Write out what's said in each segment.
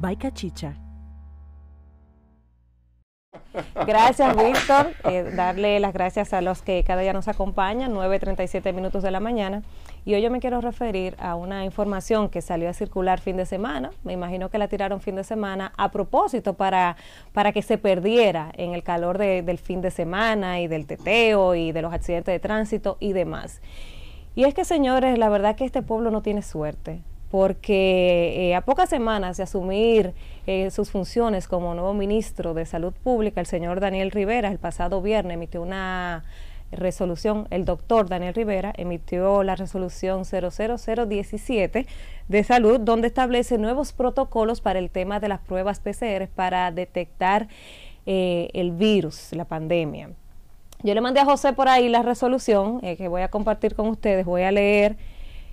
Bye, cachicha. Gracias, Víctor. Eh, darle las gracias a los que cada día nos acompañan, 9.37 minutos de la mañana. Y hoy yo me quiero referir a una información que salió a circular fin de semana. Me imagino que la tiraron fin de semana a propósito para, para que se perdiera en el calor del fin de semana y del teteo y de los accidentes de tránsito y demás. Y es que, señores, la verdad que este pueblo no tiene suerte porque eh, a pocas semanas de asumir eh, sus funciones como nuevo ministro de Salud Pública, el señor Daniel Rivera el pasado viernes emitió una resolución, el doctor Daniel Rivera emitió la resolución 00017 de salud, donde establece nuevos protocolos para el tema de las pruebas PCR para detectar eh, el virus, la pandemia. Yo le mandé a José por ahí la resolución que voy a compartir con ustedes, voy a leer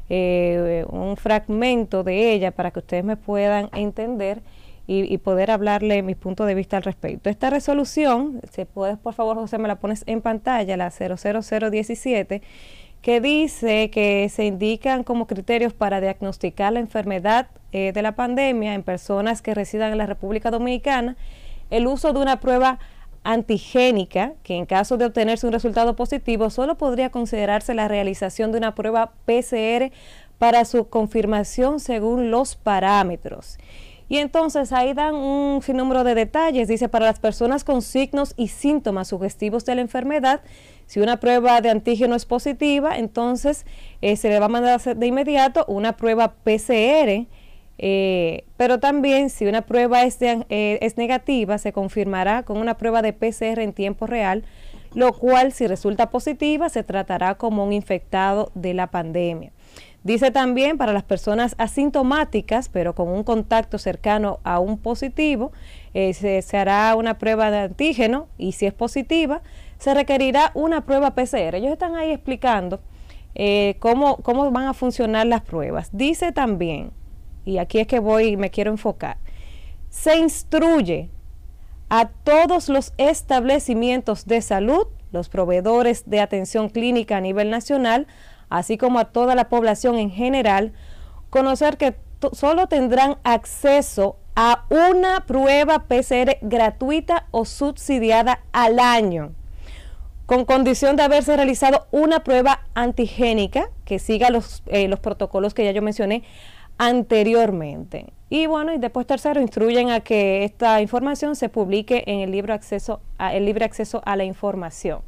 eh, un fragmento de ella para que ustedes me puedan entender y, poder hablarle mi punto de vista al respecto. Esta resolución, si puedes por favor José me la pones en pantalla, la 00017, que dice que se indican como criterios para diagnosticar la enfermedad eh, de la pandemia en personas que residan en la República Dominicana el uso de una prueba antigénica, que en caso de obtenerse un resultado positivo, solo podría considerarse la realización de una prueba PCR para su confirmación según los parámetros. Y entonces ahí dan un sinnúmero de detalles. Dice, para las personas con signos y síntomas sugestivos de la enfermedad, si una prueba de antígeno es positiva, entonces eh, se le va a mandar de inmediato una prueba PCR eh, pero también si una prueba eh, es, negativa, se confirmará con una prueba de PCR en tiempo real, lo cual si resulta positiva se tratará como un infectado de la pandemia. Dice también para las personas asintomáticas, pero con un contacto cercano a un positivo, eh, se, hará una prueba de antígeno y si es positiva, se requerirá una prueba PCR. Ellos están ahí explicando cómo, cómo van a funcionar las pruebas. Dice también y aquí es que voy y me quiero enfocar, se instruye a todos los establecimientos de salud, los proveedores de atención clínica a nivel nacional, así como a toda la población en general, conocer que solo tendrán acceso a una prueba PCR gratuita o subsidiada al año, con condición de haberse realizado una prueba antigénica que siga los, eh, los protocolos que ya yo mencioné, anteriormente. Y bueno, y después tercero, instruyen a que esta información se publique en el, libro acceso a, el libre acceso a la información.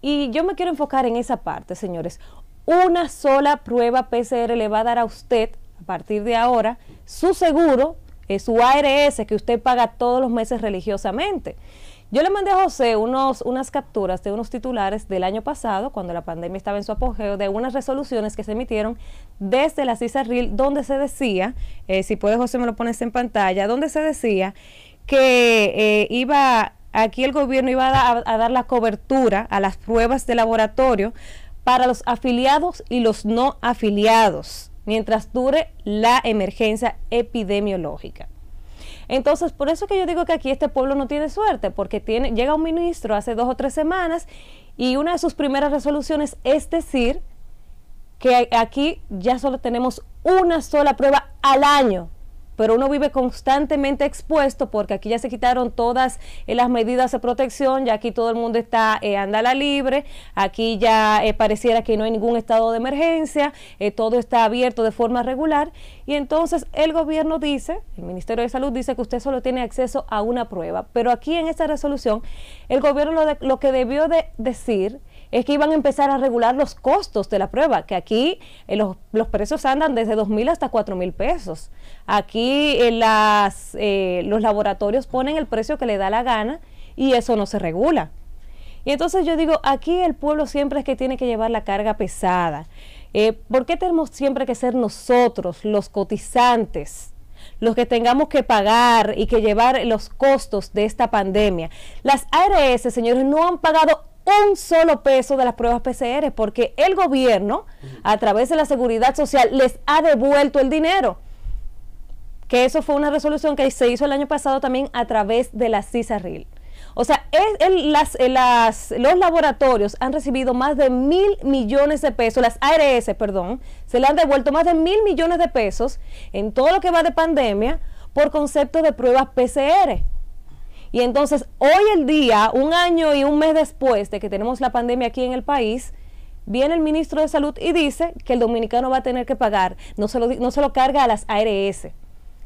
Y yo me quiero enfocar en esa parte, señores. Una sola prueba PCR le va a dar a usted, a partir de ahora, su seguro, eh, su ARS que usted paga todos los meses religiosamente. Yo le mandé a José unos, unas capturas de unos titulares del año pasado, cuando la pandemia estaba en su apogeo, de unas resoluciones que se emitieron desde la CISARRIL, donde se decía, eh, si puedes José me lo pones en pantalla, donde se decía que eh, iba, aquí el gobierno iba a dar la cobertura a las pruebas de laboratorio para los afiliados y los no afiliados, mientras dure la emergencia epidemiológica. Entonces, por eso que yo digo que aquí este pueblo no tiene suerte, porque tiene, llega un ministro hace dos o tres semanas y una de sus primeras resoluciones es decir que aquí ya solo tenemos una sola prueba al año pero uno vive constantemente expuesto porque aquí ya se quitaron todas eh, las medidas de protección, ya aquí todo el mundo está eh, anda la libre, aquí ya eh, pareciera que no hay ningún estado de emergencia, eh, todo está abierto de forma regular y entonces el gobierno dice, el Ministerio de Salud dice que usted solo tiene acceso a una prueba, pero aquí en esta resolución el gobierno lo que debió de decir es que iban a empezar a regular los costos de la prueba, que aquí eh, los, precios andan desde 2.000 hasta 4.000 pesos. Aquí eh, las, eh, los laboratorios ponen el precio que le da la gana y eso no se regula. Y entonces yo digo, aquí el pueblo siempre es que tiene que llevar la carga pesada. ¿Por qué tenemos siempre que ser nosotros los cotizantes? los que tengamos que pagar y que llevar los costos de esta pandemia. Las ARS, señores, no han pagado un solo peso de las pruebas PCR, porque el gobierno, a través de la seguridad social, les ha devuelto el dinero. Que eso fue una resolución que se hizo el año pasado también a través de la CISARIL. O sea, eh, los laboratorios han recibido más de mil millones de pesos, las ARS, perdón, se le han devuelto más de mil millones de pesos en todo lo que va de pandemia por concepto de pruebas PCR. Y entonces, hoy el día, un año y un mes después de que tenemos la pandemia aquí en el país, viene el ministro de Salud y dice que el dominicano va a tener que pagar, no se lo, no se lo carga a las ARS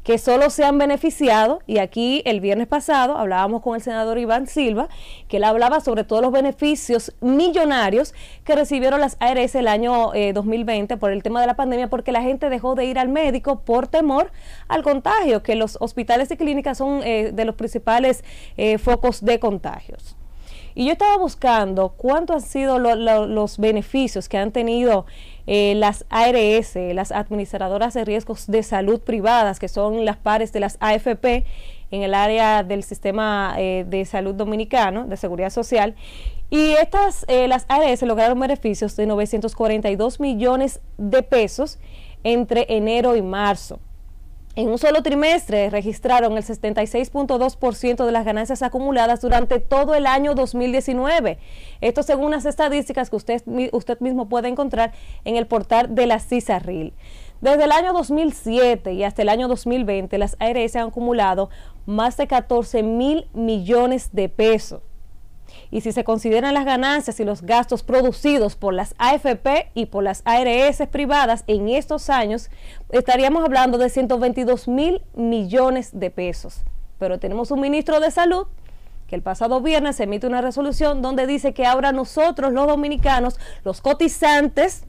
que solo se han beneficiado, y aquí el viernes pasado hablábamos con el senador Iván Silva, que él hablaba sobre todos los beneficios millonarios que recibieron las ARS el año 2020 eh, por el tema de la pandemia, porque la gente dejó de ir al médico por temor al contagio, que los hospitales y clínicas son eh, de los principales eh, focos de contagios. Y yo estaba buscando cuánto han sido los beneficios que han tenido eh, las ARS, las administradoras de riesgos de salud privadas, que son las pares de las AFP en el área del sistema eh, de salud dominicano, de seguridad social. Y estas, eh, las ARS lograron beneficios de 942 millones de pesos entre enero y marzo. En un solo trimestre registraron el 76.2% de las ganancias acumuladas durante todo el año 2019. Esto según las estadísticas que usted, usted mismo puede encontrar en el portal de la CISARIL. Desde el año 2007 y hasta el año 2020, las ARS han acumulado más de 14 mil millones de pesos y si se consideran las ganancias y los gastos producidos por las AFP y por las ARS privadas en estos años, estaríamos hablando de 122 mil millones de pesos. Pero tenemos un ministro de Salud que el pasado viernes emite una resolución donde dice que ahora nosotros los dominicanos, los cotizantes,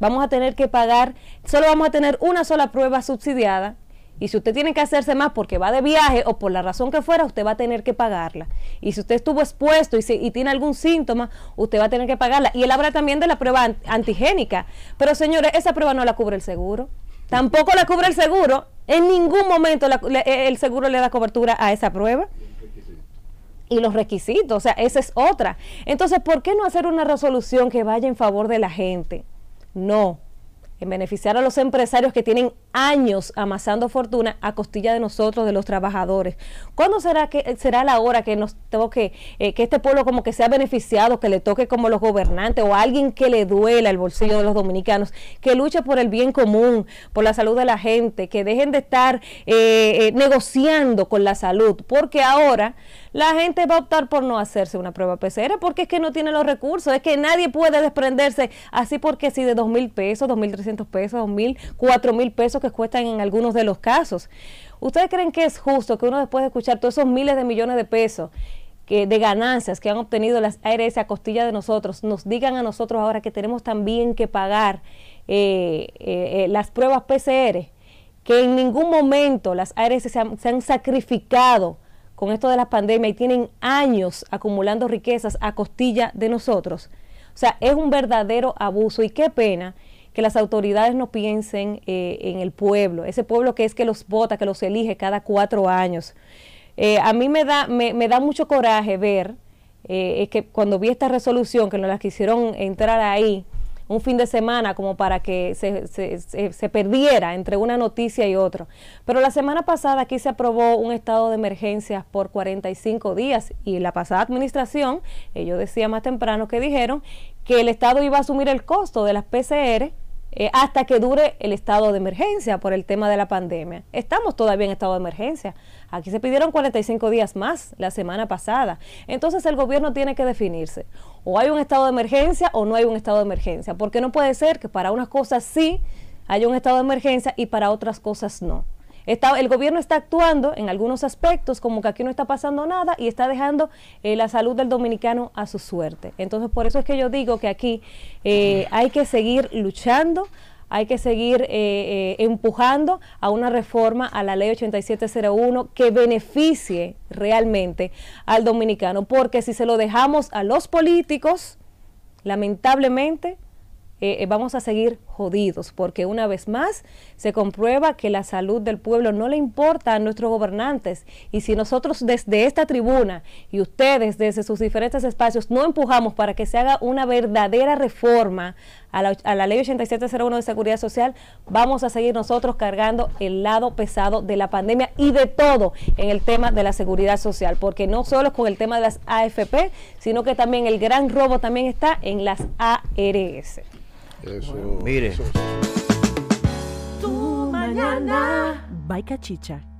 vamos a tener que pagar, solo vamos a tener una sola prueba subsidiada y si usted tiene que hacerse más porque va de viaje o por la razón que fuera, usted va a tener que pagarla. Y si usted estuvo expuesto y, tiene algún síntoma, usted va a tener que pagarla. Y él habla también de la prueba antigénica. Pero señores, esa prueba no la cubre el seguro. Tampoco la cubre el seguro. En ningún momento eh, el seguro le da cobertura a esa prueba y los requisitos, o sea, esa es otra. Entonces, ¿por qué no hacer una resolución que vaya en favor de la gente? No, en beneficiar a los empresarios que tienen años amasando fortuna a costilla de nosotros, de los trabajadores. ¿Cuándo será que será la hora que nos toque, eh, que este pueblo como que sea beneficiado, que le toque como los gobernantes o alguien que le duela el bolsillo de los dominicanos, que luche por el bien común, por la salud de la gente, que dejen de estar eh, eh, negociando con la salud, porque ahora la gente va a optar por no hacerse una prueba PCR porque es que no tiene los recursos, es que nadie puede desprenderse así porque si de dos mil pesos, dos mil trescientos pesos, dos mil, cuatro mil pesos que cuestan en algunos de los casos. ¿Ustedes creen que es justo que uno después de escuchar todos esos miles de millones de pesos que, de ganancias que han obtenido las ARS a costilla de nosotros, nos digan a nosotros ahora que tenemos también que pagar eh, eh, eh, las pruebas PCR, que en ningún momento las ARS se han, se han sacrificado con esto de la pandemia y tienen años acumulando riquezas a costilla de nosotros. O sea, es un verdadero abuso y qué pena que las autoridades no piensen eh, en el pueblo, ese pueblo que es que los vota, que los elige cada cuatro años. Eh, a mí me da, me, da mucho coraje ver eh, que cuando vi esta resolución, que nos la quisieron entrar ahí un fin de semana como para que se, perdiera entre una noticia y otra. Pero la semana pasada aquí se aprobó un estado de emergencias por 45 días y la pasada administración, ellos decían más temprano que dijeron que el Estado iba a asumir el costo de las PCR eh, hasta que dure el estado de emergencia por el tema de la pandemia. Estamos todavía en estado de emergencia. Aquí se pidieron 45 días más la semana pasada. Entonces el gobierno tiene que definirse. O hay un estado de emergencia o no hay un estado de emergencia. Porque no puede ser que para unas cosas sí haya un estado de emergencia y para otras cosas no el gobierno está actuando en algunos aspectos como que aquí no está pasando nada y está dejando eh, la salud del dominicano a su suerte. Entonces, por eso es que yo digo que aquí eh, hay que seguir luchando hay que seguir eh, empujando a una reforma a la ley 8701 que beneficie realmente al dominicano, porque si se lo dejamos a los políticos, lamentablemente eh, eh, vamos a seguir jodidos, porque una vez más se comprueba que la salud del pueblo no le importa a nuestros gobernantes. Y si nosotros desde esta tribuna y ustedes desde sus diferentes espacios no empujamos para que se haga una verdadera reforma a la, a la ley 8701 de seguridad social, vamos a seguir nosotros cargando el lado pesado de la pandemia y de todo en el tema de la seguridad social, porque no solo es con el tema de las AFP, sino que también el gran robo también está en las ARS. Eso, mire. Tu mañana. Baica Chicha.